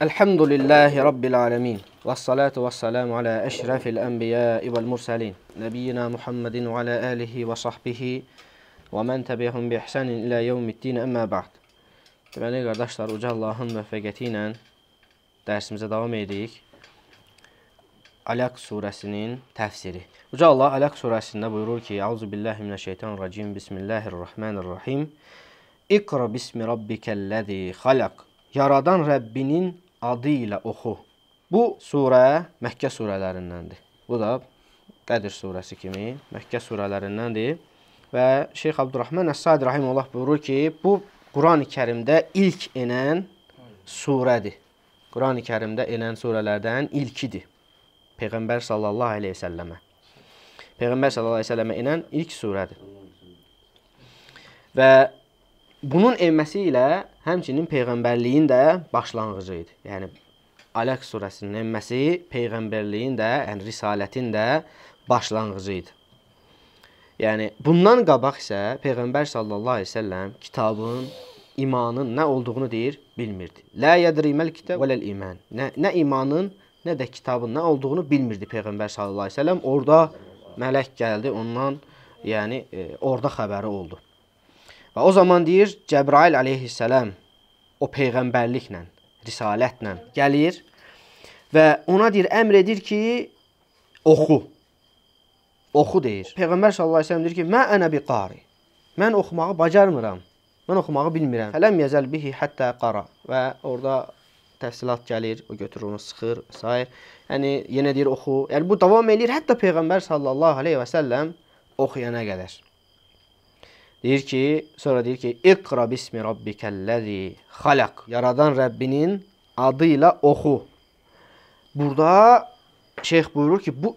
Elhamdülillahi Rabbil alemin. Və salatu və salamu alə əşrəfil ənbiyai vəl mürsəlin. Nəbiyyina Muhammedin və alə əlihi və sahbihi və mən təbiəhum bi ihsanin ilə yevmiddin əmmə ba'd. Deməli, qardaşlar, Uca Allahın müvəffəqiyyəti ilə dərsimizə davam edirik. Alaq surəsinin təfsiri. Uca Allah Alaq surəsində buyurur ki, Auzu billahi minəşşeytanirracim. Bismillahirrahmanirrahim. İqra bismi rabbikellezi xalaq. Yaradan Rəbbinin adı ilə oxu. Bu surə Məkkə surələrindəndir. Bu da Qədir surəsi kimi Məkkə surələrindəndir. Və Şeyx Abdurrahman Əs-Sadi Rahimullah buyurur ki, bu Qurani Kərimdə ilk enən surədir. Qurani Kərimdə enən surələrdən ilkidir. Peyğəmbər sallallahu əleyhi və səlləmə. Peyğəmbər sallallahu əleyhi və səlləmə enən ilk surədir. Və bunun enməsi ilə həmçinin peyğəmbərliyin də başlanğıcı idi. Yəni Alaq surəsinin enməsi peyğəmbərliyin də, yəni risalətin də başlanğıcı idi. Yəni bundan qabaq isə peyğəmbər sallallahu əleyhi və səlləm kitabın imanın nə olduğunu deyir, bilmirdi. La yadrimal kitab vəl iman. Nə nə imanın, nə də kitabın nə olduğunu bilmirdi peyğəmbər sallallahu əleyhi və səlləm. Orda mələk gəldi, ondan yəni e, orada xəbəri oldu. Və o zaman deyir Cəbrail əleyhissalam o peyğəmbərliklə, risalətlə gəlir və ona deyir əmr edir ki, oxu. Oxu deyir. Peyğəmbər sallallahu əleyhi və səlləm deyir ki, "Mə ənə biqari." Mən oxumağı bacarmıram. Mən oxumağı bilmirəm. Fələm yəzəl bihi hətta qara. Və orada təfsilat gəlir, o götürür onu sıxır və s. Yəni yenə deyir oxu. Yəni bu davam eləyir hətta peyğəmbər sallallahu əleyhi və səlləm oxuyana qədər. Deyir ki, sonra deyir ki, "İqra bismi rabbikellezi xalaq." Yaradan Rəbbinin adı ilə oxu. Burada şeyx buyurur ki, bu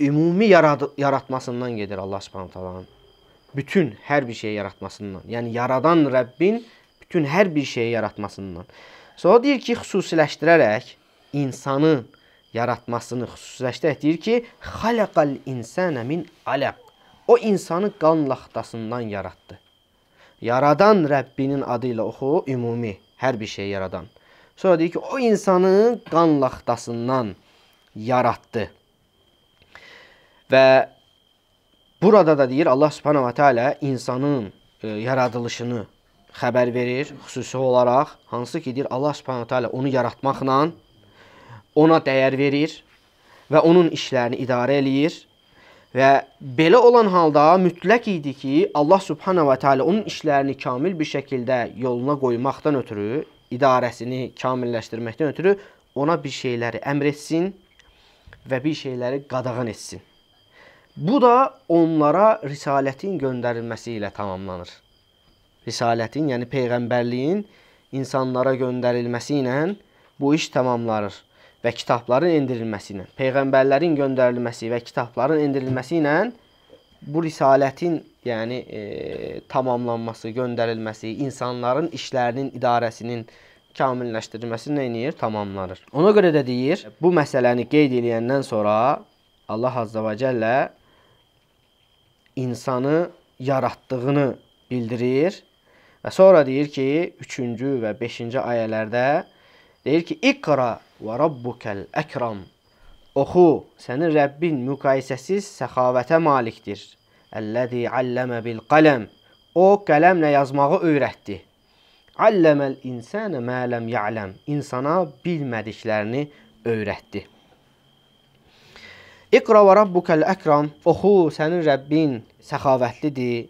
ümumi yaradı, yaratmasından gedir Allah Subhanahu taalanın. Bütün hər bir şeyi yaratmasından. Yəni yaradan Rəbbin bütün hər bir şeyi yaratmasından. Sonra deyir ki, xüsusiləşdirərək insanı yaratmasını xüsusiləşdirək deyir ki, xalaqal insana min alaq. O insanı qan laxtasından yaratdı. Yaradan Rəbbinin adı ilə oxu, ümumi, hər bir şey yaradan. Sonra deyir ki, o insanı qan laxtasından yaratdı. Və burada da deyir Allah Subhanahu va Taala insanın e, yaradılışını xəbər verir, xüsusi olaraq hansı ki deyir Allah Subhanahu Taala onu yaratmaqla ona dəyər verir və onun işlərini idarə eləyir Və belə olan halda mütləq idi ki, Allah subhanahu və təala onun işlərini kamil bir şəkildə yoluna qoymaqdan ötürü, idarəsini kamilləşdirməkdən ötürü ona bir şeyləri əmr etsin və bir şeyləri qadağan etsin. Bu da onlara risalətin göndərilməsi ilə tamamlanır. Risalətin, yəni peyğəmbərliyin insanlara göndərilməsi ilə bu iş tamamlanır və kitabların endirilməsi ilə, peyğəmbərlərin göndərilməsi və kitabların endirilməsi ilə bu risalətin, yəni e, tamamlanması, göndərilməsi, insanların işlərinin idarəsinin kamilləşdirilməsi nə edir? Tamamlanır. Ona görə də deyir, bu məsələni qeyd edəndən sonra Allah Azza və Cəllə insanı yaratdığını bildirir və sonra deyir ki, 3-cü və 5-ci ayələrdə deyir ki, "İqra Və rabbukal əkram. Oxu, sənin Rəbbin müqayisəsiz səxavətə malikdir. Əlləzi alləmə bil qələm. O qələmlə yazmağı öyrətdi. Alləməl insana mə ləm ya'ləm. İnsana bilmədiklərini öyrətdi. İqra və rabbukal əkram. Oxu, sənin Rəbbin səxavətlidir,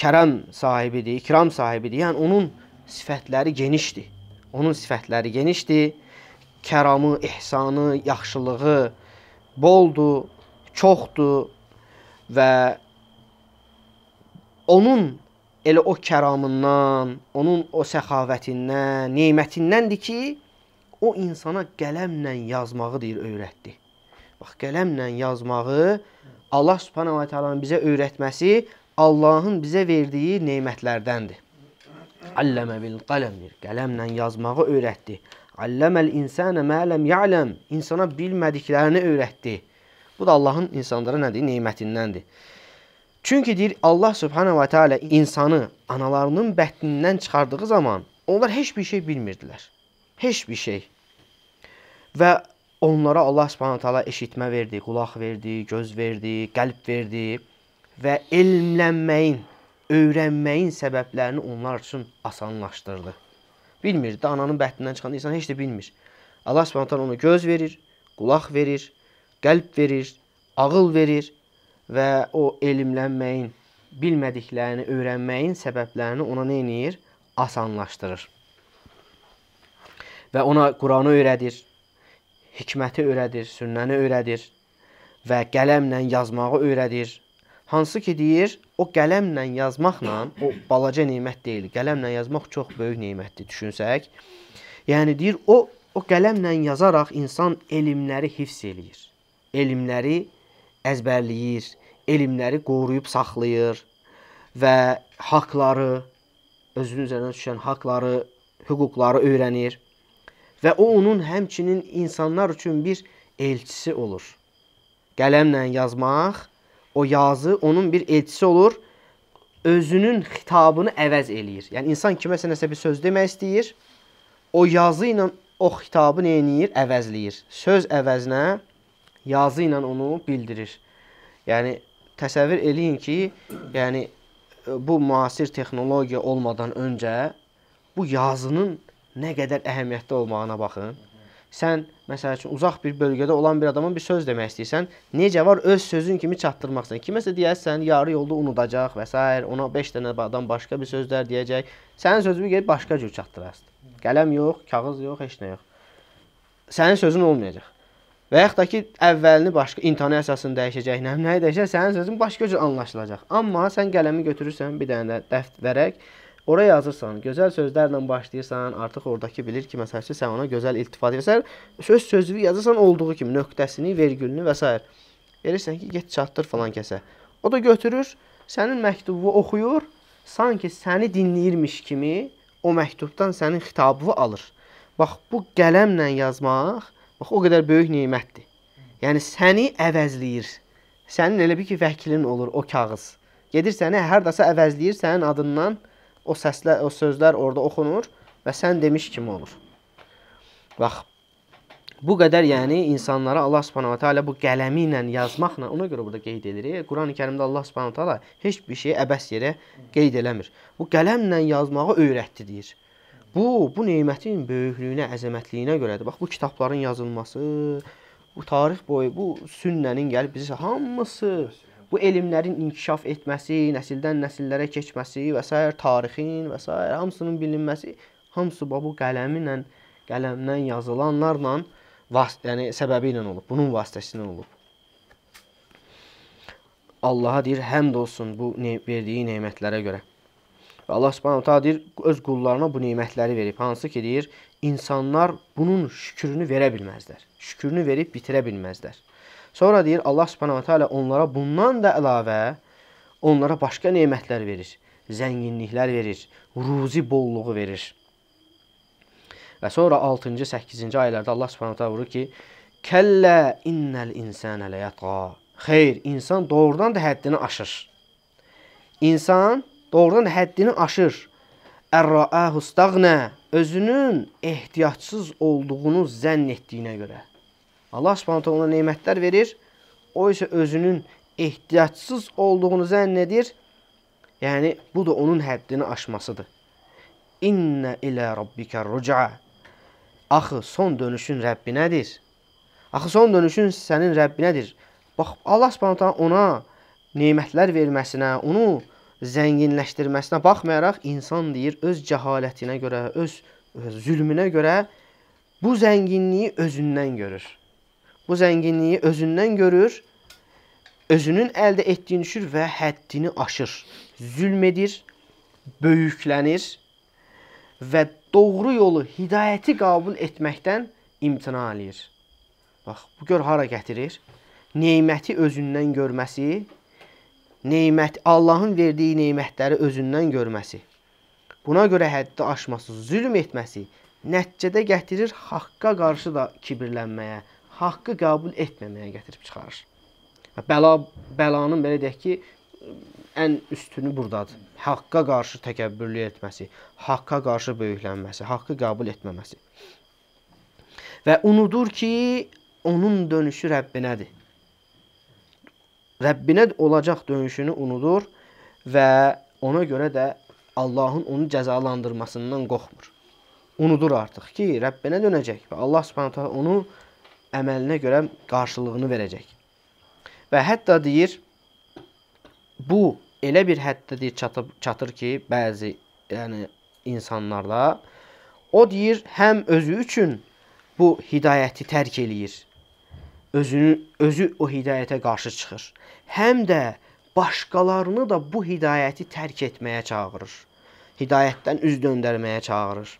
kərəm sahibidir, ikram sahibidir. Yəni onun sifətləri genişdir. Onun sifətləri genişdir kəramı, ehsanı, yaxşılığı boldur, çoxdur və onun elə o kəramından, onun o səxavətindən, nemətindəndir ki, o insana qələmlə yazmağı deyir öyrətdi. Bax, qələmlə yazmağı Allah Subhanahu va Taala'nın bizə öyrətməsi Allahın bizə verdiyi nemətlərdəndir. Alləmə bil qələm deyir. Qələmlə yazmağı öyrətdi. Alləməl insənə mə ləm ya'ləm. İnsana bilmədiklərini öyrətdi. Bu da Allahın insanlara nədir? Nemətindəndir. Çünki deyir Allah Subhanahu va Taala insanı analarının bətnindən çıxardığı zaman onlar heç bir şey bilmirdilər. Heç bir şey. Və onlara Allah Subhanahu Taala eşitmə verdi, qulaq verdi, göz verdi, qəlb verdi və elmlənməyin, öyrənməyin səbəblərini onlar üçün asanlaşdırdı. Bilmir də ananın bətnindən çıxan insan heç də bilmir. Allah Subhanahu ona göz verir, qulaq verir, qəlb verir, ağıl verir və o elmlənməyin, bilmədiklərini öyrənməyin səbəblərini ona nə eləyir? Asanlaşdırır. Və ona Qur'anı öyrədir, hikməti öyrədir, sünnəni öyrədir və qələmlə yazmağı öyrədir Hansı ki deyir, o qələmlə yazmaqla o balaca nemət deyil. Qələmlə yazmaq çox böyük nemətdir, düşünsək. Yəni deyir, o o qələmlə yazaraq insan elmləri hifz eləyir. Elmləri əzbərləyir, elmləri qoruyub saxlayır və haqqları özünün üzərinə düşən haqqları, hüquqları öyrənir. Və o onun həmçinin insanlar üçün bir elçisi olur. Qələmlə yazmaq o yazı onun bir elçisi olur. Özünün xitabını əvəz eləyir. Yəni insan kiməsə nəsə bir söz demək istəyir, o yazı ilə o xitabı nə eləyir? Əvəzləyir. Söz əvəzinə yazı ilə onu bildirir. Yəni təsəvvür eləyin ki, yəni bu müasir texnologiya olmadan öncə bu yazının nə qədər əhəmiyyətli olmağına baxın sən məsəl üçün uzaq bir bölgədə olan bir adama bir söz demək istəyirsən, necə var öz sözün kimi çatdırmaqsan. Kiməsə deyəsən, yarı yolda unudacaq və s. ona 5 dənə adam başqa bir sözlər deyəcək. Sənin sözünü gəlib başqa cür çatdırarsan. Qələm yox, kağız yox, heç nə yox. Sənin sözün olmayacaq. Və yaxud da ki, əvvəlini başqa intonasiyasını dəyişəcək, nəyi dəyişəcək, sənin sözün başqa cür anlaşılacaq. Amma sən qələmi götürürsən bir dənə dəftərək Ora yazırsan, gözəl sözlərlə başlayırsan, artıq oradakı bilir ki, məsəlçi sən ona gözəl iltifat edirsən, söz sözlüyü yazırsan olduğu kimi, nöqtəsini, vergülünü və s. Verirsən ki, get çatdır falan kəsə. O da götürür, sənin məktubu oxuyur, sanki səni dinləyirmiş kimi o məktubdan sənin xitabını alır. Bax, bu qələmlə yazmaq, bax o qədər böyük nemətdir. Yəni səni əvəzləyir. Sənin elə bir ki, vəkilin olur o kağız. Gedir səni hər dəsə əvəzləyir sənin adından o səslər, o sözlər orada oxunur və sən demiş kimi olur. Bax, bu qədər yəni insanlara Allah Subhanahu taala bu qələmi ilə yazmaqla ona görə burada qeyd edirik. Qurani-Kərimdə Allah Subhanahu taala heç bir şeyi əbəs yerə qeyd eləmir. Bu qələmlə yazmağı öyrətdi deyir. Bu bu nemətin böyüklüyünə, əzəmətliyinə görədir. Bax bu kitabların yazılması, bu tarix boyu bu sünnənin gəlib bizə hamısı bu elmlərin inkişaf etməsi, nəsildən nəsillərə keçməsi və s. tarixin və s. hamısının bilinməsi hamısı bu qələmi ilə, qələmdən yazılanlarla, yəni səbəbi ilə olub, bunun vasitəsilə olub. Allaha deyir, həmd olsun bu ne verdiyi nemətlərə görə. Və Allah Subhanahu taala deyir, öz qullarına bu nemətləri verib. Hansı ki deyir, insanlar bunun şükrünü verə bilməzlər. Şükrünü verib bitirə bilməzlər. Sonra deyir Allah Subhanahu taala onlara bundan da əlavə onlara başqa nemətlər verir, zənginliklər verir, ruzi bolluğu verir. Və sonra 6-cı, 8-ci ayələrdə Allah Subhanahu taala vurur ki: "Kəllə innel insane leyatqa." Xeyr, insan doğrudan da həddini aşır. İnsan doğrudan da həddini aşır. Ərraahu stagna özünün ehtiyacsız olduğunu zənn etdiyinə görə. Allah subhanətə ona neymətlər verir. O isə özünün ehtiyacsız olduğunu zənn edir. Yəni, bu da onun həddini aşmasıdır. İnnə ilə rabbikə ruca. Axı, son dönüşün Rəbbinədir. Axı, son dönüşün sənin Rəbbinədir. Bax, Allah subhanətə ona neymətlər verməsinə, onu zənginləşdirməsinə baxmayaraq, insan deyir, öz cəhalətinə görə, öz, öz zülmünə görə bu zənginliyi özündən görür bu zənginliyi özündən görür, özünün əldə etdiyini düşür və həddini aşır. Zülm edir, böyüklənir və doğru yolu, hidayəti qəbul etməkdən imtina eləyir. Bax, bu gör hara gətirir? Neməti özündən görməsi, nemət Allahın verdiyi nemətləri özündən görməsi. Buna görə həddi aşması, zülm etməsi nəticədə gətirir haqqa qarşı da kibirlənməyə, haqqı qəbul etməməyə gətirib çıxarır. Və bəla bəlanın belə deyək ki, ən üstünü burdadır. Haqqa qarşı təkəbbürlü etməsi, haqqa qarşı böyüklənməsi, haqqı qəbul etməməsi. Və unudur ki, onun dönüşü Rəbbinədir. Rəbbinə olacaq dönüşünü unudur və ona görə də Allahın onu cəzalandırmasından qorxmur. Unudur artıq ki, Rəbbinə dönəcək və Allah Subhanahu onu əməlinə görə qarşılığını verəcək. Və hətta deyir bu elə bir həddə çatıb çatır ki, bəzi yəni insanlarda o deyir həm özü üçün bu hidayəti tərk eləyir. Özünü özü o hidayətə qarşı çıxır. Həm də başqalarını da bu hidayəti tərk etməyə çağırır. Hidayətdən üz döndərməyə çağırır.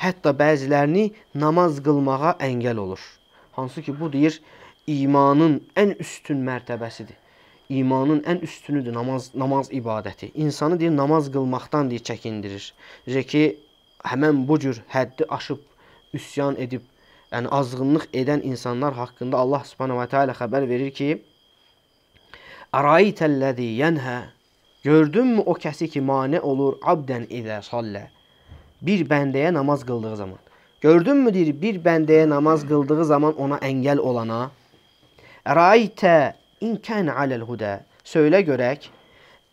Hətta bəzilərini namaz qılmağa əngəl olur. Hansı ki bu deyir imanın ən üstün mərtəbəsidir. İmanın ən üstünüdür namaz, namaz ibadəti. İnsanı deyir namaz qılmaqdan deyir çəkindirir. Necə ki həmin bu cür həddi aşıb üsyan edib, yəni azğınlıq edən insanlar haqqında Allah Subhanahu va Taala xəbər verir ki: "Əraytəllazi yenhə" Gördünmü o kəsi ki mane olur abdən ilə sallə. Bir bəndəyə namaz qıldığı zaman. Gördünmü deyir, bir bəndəyə namaz qıldığı zaman ona əngəl olana. Raitə in kən aləl hudə. Söylə görək,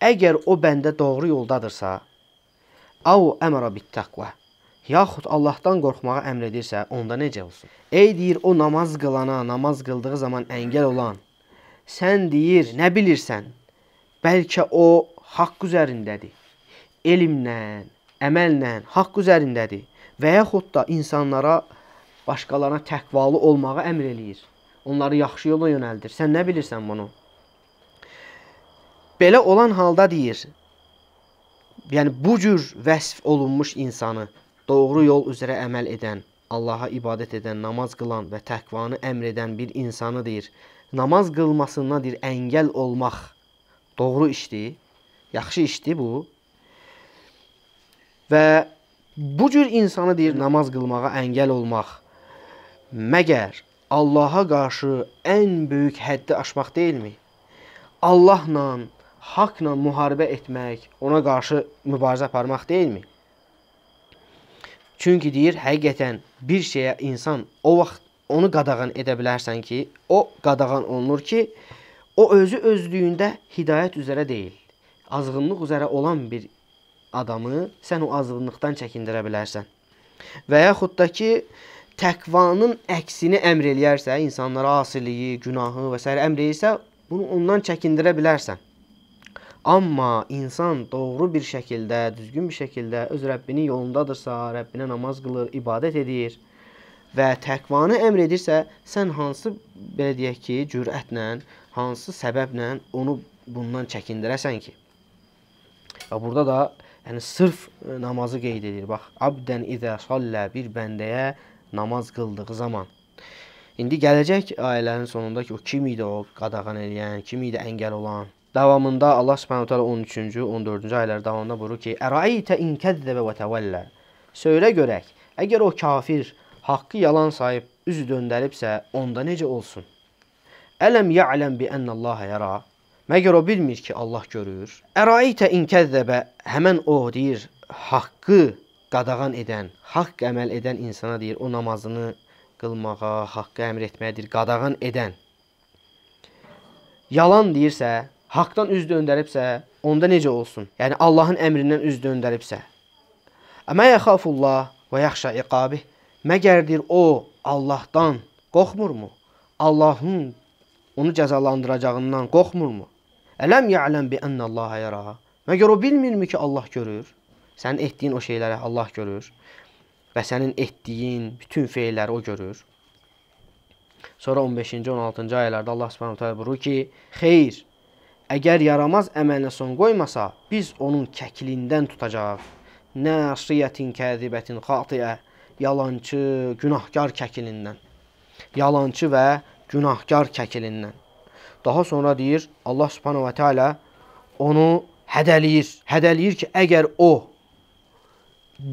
əgər o bəndə doğru yoldadırsa, av əmrə bit təqvə. Yaxud Allahdan qorxmağa əmr edirsə, onda necə olsun? Ey deyir, o namaz qılana, namaz qıldığı zaman əngəl olan, sən deyir, nə bilirsən? Bəlkə o haqq üzərindədir. Elmlə, əməllə haqq üzərindədir və yaxud da insanlara başqalarına təqvalı olmağı əmr eləyir. Onları yaxşı yola yönəldir. Sən nə bilirsən bunu? Belə olan halda deyir, yəni bu cür vəsf olunmuş insanı doğru yol üzrə əməl edən, Allaha ibadət edən, namaz qılan və təqvanı əmr edən bir insanı deyir, namaz qılmasına deyir, əngəl olmaq doğru işdir, yaxşı işdir bu. Və Bu cür insanı deyir namaz qılmağa əngəl olmaq. Məgər Allaha qarşı ən böyük həddi aşmaq deyilmi? Allahla, haqqla müharibə etmək, ona qarşı mübarizə aparmaq deyilmi? Çünki deyir, həqiqətən bir şeyə insan o vaxt onu qadağan edə bilərsən ki, o qadağan olunur ki, o özü özlüyündə hidayət üzrə deyil, azğınlıq üzrə olan bir adamı sən o azğınlıqdan çəkindirə bilərsən. Və yaxud da ki, təqvanın əksini əmr eləyərsə, insanlara asiliyi, günahı və s. əmr eləyirsə, bunu ondan çəkindirə bilərsən. Amma insan doğru bir şəkildə, düzgün bir şəkildə öz Rəbbinin yolundadırsa, Rəbbinə namaz qılır, ibadət edir və təqvanı əmr edirsə, sən hansı belə deyək ki, cürətlə, hansı səbəblə onu bundan çəkindirəsən ki? Və burada da Yəni sırf e, namazı qeyd edir. Bax, abdən izə sallə bir bəndəyə namaz qıldığı zaman. İndi gələcək ayələrin sonunda ki, o kim idi o qadağan eləyən, kim idi əngəl olan. Davamında Allah Subhanahu taala 13-cü, 14-cü ayələr davamında buyurur ki: "Əraitə in kəzzəbə və təvəllə." Söylə görək, əgər o kafir haqqı yalan sayıb üz döndəribsə, onda necə olsun? Ələm ya'ləm bi ennallaha yara. Məgər o bilmir ki, Allah görür? Əraitə inkəzzəbə həmən o deyir, haqqı qadağan edən, haqq əməl edən insana deyir, o namazını qılmağa, haqqı əmr etməyə deyir, qadağan edən. Yalan deyirsə, haqqdan üz döndəribsə, onda necə olsun? Yəni Allahın əmrindən üz döndəribsə. Əmə yaxafullah və yaxşa iqabi. Məgərdir o Allahdan qorxmurmu? Allahın onu cəzalandıracağından qorxmurmu? Ələm ya'ləm bi ennallaha yaraha. Məgər o bilmirmi ki, Allah görür? Sənin etdiyin o şeyləri Allah görür və sənin etdiyin bütün feilləri o görür. Sonra 15-ci, 16-cı ayələrdə Allah Subhanahu taala buyurur ki: "Xeyr, əgər yaramaz əməlinə son qoymasa, biz onun kəklindən tutacağıq. Nasiyatin kəzibətin xatiə, yalançı, günahkar kəkilindən. Yalançı və günahkar kəkilindən." Daha sonra deyir Allah Subhanahu va Taala onu hədələyir. Hədələyir ki, əgər o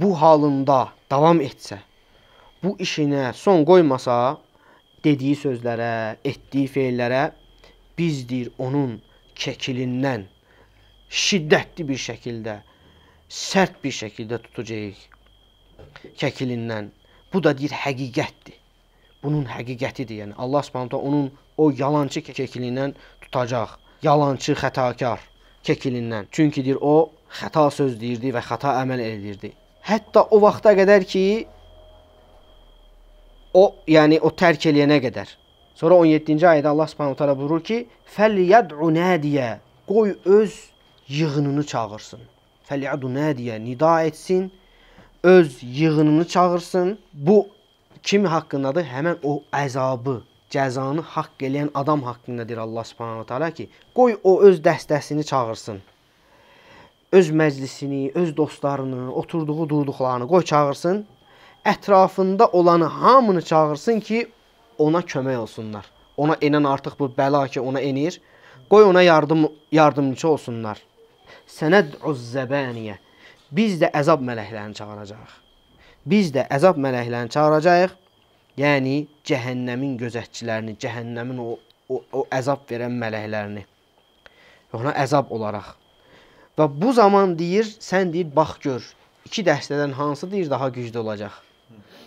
bu halında davam etsə, bu işinə son qoymasa, dediyi sözlərə, etdiyi feillərə biz deyir onun kəkilindən şiddətli bir şəkildə, sərt bir şəkildə tutacağıq. Kəkilindən. Bu da deyir həqiqətdir. Bunun həqiqətidir. Yəni Allah Subhanahu onun o yalançı kekilindən tutacaq. Yalançı xətakar kekilindən. Çünki deyir o xəta söz deyirdi və xəta əməl edirdi. Hətta o vaxta qədər ki o, yəni o tərk eləyənə qədər. Sonra 17-ci ayədə Allah Subhanahu taala buyurur ki: "Fəlyad'u nadiyə" qoy öz yığınını çağırsın. Fəlyadu nadiyə nida etsin, öz yığınını çağırsın. Bu kim haqqındadır? Həmin o əzabı cəzanı haqq eləyən adam haqqında deyir Allah Subhanahu taala ki, qoy o öz dəstəsini çağırsın. Öz məclisini, öz dostlarını, oturduğu, durduqlarını qoy çağırsın. Ətrafında olanı hamını çağırsın ki, ona kömək olsunlar. Ona enən artıq bu bəla ki, ona enir. Qoy ona yardım yardımçı olsunlar. Sənəd'uz zəbaniyə. Biz də əzab mələklərini çağıracağıq. Biz də əzab mələklərini çağıracağıq. Yəni cəhənnəmin gözətçilərini, cəhənnəmin o o, o əzab verən mələklərini. Ona əzab olaraq. Və bu zaman deyir, sən deyir bax gör, iki dəstədən hansı deyir daha güclü olacaq?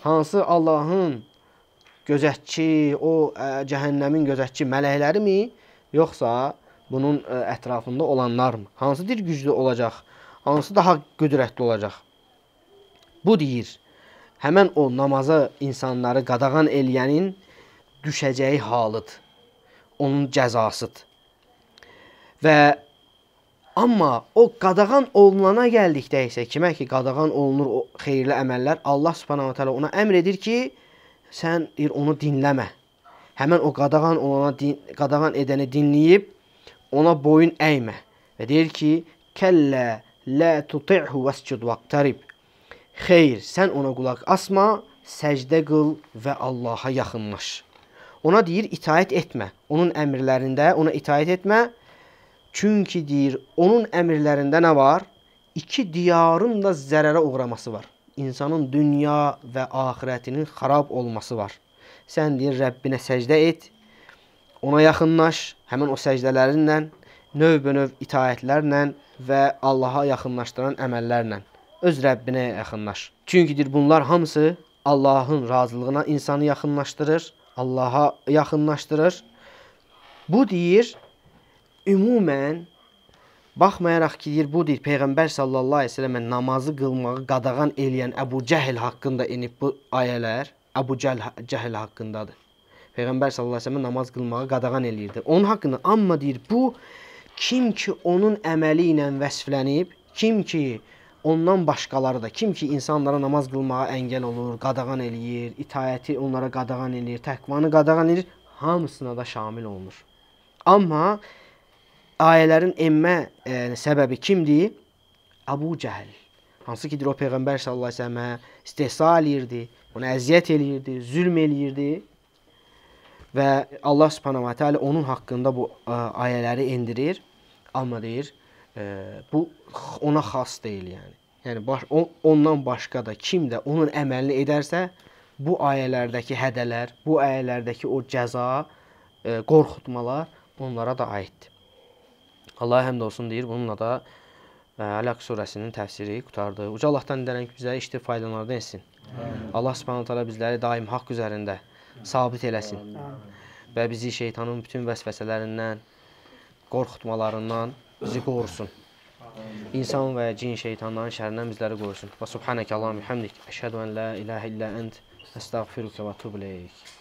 Hansı Allahın gözətçi, o ə, cəhənnəmin gözətçi mələklərimi, yoxsa bunun ə, ətrafında olanlarmı? Hansı deyir güclü olacaq? Hansı daha qüdrətli olacaq? Bu deyir həmən o namaza insanları qadağan eləyənin düşəcəyi halıdır. Onun cəzasıdır. Və amma o qadağan olunana gəldikdə isə kimə ki qadağan olunur o xeyirli əməllər, Allah Subhanahu taala ona əmr edir ki, sən deyir onu dinləmə. Həmin o qadağan olana din, qadağan edəni dinləyib ona boyun əymə və deyir ki, kəllə la tuti'hu wasjud waqtarib. Xeyr, sən ona qulaq asma, səcdə qıl və Allah'a yaxınlaş. Ona deyir, itaət etmə. Onun əmrlərində ona itaət etmə. Çünki deyir, onun əmrlərində nə var? İki diyarın da zərərə uğraması var. İnsanın dünya və axirətinin xarab olması var. Sən deyir, Rəbbinə səcdə et. Ona yaxınlaş, həmin o səcdələrinlə, növbənöv itaətlərlə və Allaha yaxınlaşdıran əməllərlə öz Rəbbinə yaxınlaş. Çünki deyir bunlar hamısı Allahın razılığına insanı yaxınlaşdırır, Allaha yaxınlaşdırır. Bu deyir ümumən baxmayaraq ki, deyir bu deyir peyğəmbər sallallahu əleyhi və səlləmə namazı qılmağı qadağan eləyən Əbu Cəhil haqqında enib bu ayələr Əbu Cəhil haqqındadır. Peyğəmbər sallallahu əleyhi və səlləm namaz qılmağı qadağan eləyirdi. Onun haqqında amma deyir bu kim ki onun əməli ilə vəsflənib, kim ki ondan başqaları da kim ki insanlara namaz qılmağa əngəl olur, qadağan eləyir, itayəti onlara qadağan eləyir, təqvanı qadağan eləyir, hamısına da şamil olunur. Amma ayələrin enmə e, səbəbi kimdir? Abu Cəhəl. Hansı ki, o peyğəmbər sallallahu əleyhi və səlləmə hə, istehza eləyirdi, ona əziyyət eləyirdi, zülm eləyirdi. Və Allah subhanahu va taala onun haqqında bu ə, e, ayələri endirir. Amma deyir, bu ona xas deyil yəni. Yəni baş ondan başqa da kim də onun əməlini edərsə, bu ayələrdəki hədələr, bu ayələrdəki o cəza, e, qorxutmalar onlara da aiddir. Allah həmd olsun deyir. Bununla da Əlaq e, surəsinin təfsiri qutardı. Uca Allahdan dilənək bizləri işdə faydalardan etsin. Amin. Allah Subhanahu taala bizləri daim haqq üzərində sabit eləsin. Amin. Və bizi şeytanın bütün vəsvəsələrindən, qorxutmalarından bizi qorusun. İnsan və cin şeytanların şərindən bizləri qorusun. Və subhanəkə Allahümü həmdik. Əşhədu ən la ilahə illə ənd. Əstəğfiruka və tub iləyik.